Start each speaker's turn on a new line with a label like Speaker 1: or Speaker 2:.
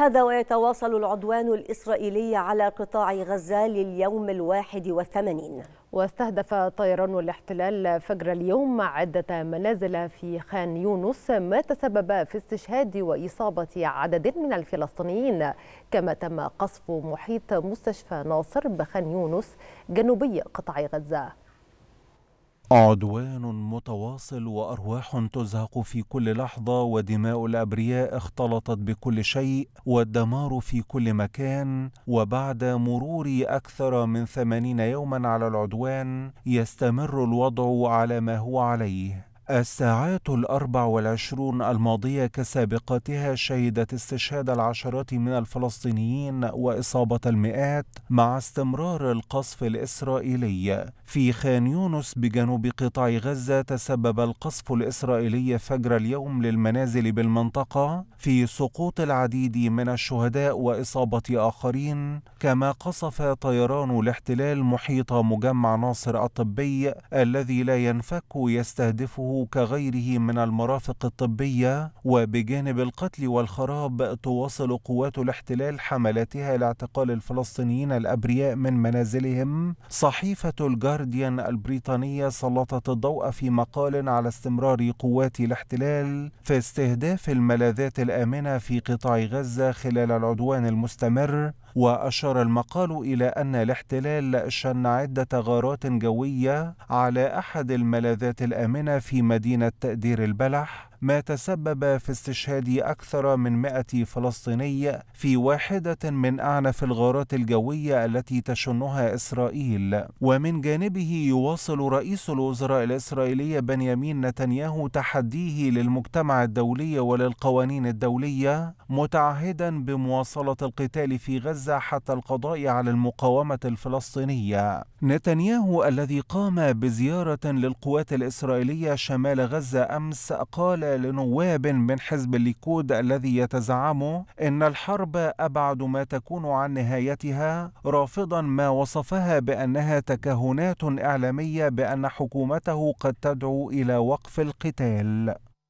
Speaker 1: هذا ويتواصل العدوان الإسرائيلي على قطاع غزة لليوم الواحد والثمانين واستهدف طيران الاحتلال فجر اليوم عدة منازل في خان يونس ما تسبب في استشهاد وإصابة عدد من الفلسطينيين كما تم قصف محيط مستشفى ناصر بخان يونس جنوبي قطاع غزة
Speaker 2: عدوان متواصل وارواح تزهق في كل لحظه ودماء الابرياء اختلطت بكل شيء والدمار في كل مكان وبعد مرور اكثر من ثمانين يوما على العدوان يستمر الوضع على ما هو عليه الساعات الأربع والعشرون الماضية كسابقتها شهدت استشهاد العشرات من الفلسطينيين وإصابة المئات مع استمرار القصف الإسرائيلي في خان يونس بجنوب قطاع غزة تسبب القصف الإسرائيلي فجر اليوم للمنازل بالمنطقة في سقوط العديد من الشهداء وإصابة آخرين كما قصف طيران الاحتلال محيط مجمع ناصر الطبي الذي لا ينفك يستهدفه كغيره من المرافق الطبية وبجانب القتل والخراب تواصل قوات الاحتلال حملاتها لاعتقال الفلسطينيين الأبرياء من منازلهم صحيفة الجارديان البريطانية سلطت الضوء في مقال على استمرار قوات الاحتلال في استهداف الملاذات الآمنة في قطاع غزة خلال العدوان المستمر وأشار المقال إلى أن الاحتلال شن عدة غارات جوية على أحد الملاذات الآمنة في مدينة دير البلح ما تسبب في استشهاد أكثر من 100 فلسطيني في واحدة من أعنف الغارات الجوية التي تشنها إسرائيل ومن جانبه يواصل رئيس الوزراء الإسرائيلي بنيامين نتنياهو تحديه للمجتمع الدولي وللقوانين الدولية متعهدا بمواصلة القتال في غزة حتى القضاء على المقاومة الفلسطينية نتنياهو الذي قام بزيارة للقوات الإسرائيلية شمال غزة أمس قال لنواب من حزب الليكود الذي يتزعم ان الحرب ابعد ما تكون عن نهايتها رافضا ما وصفها بانها تكهنات اعلاميه بان حكومته قد تدعو الى وقف القتال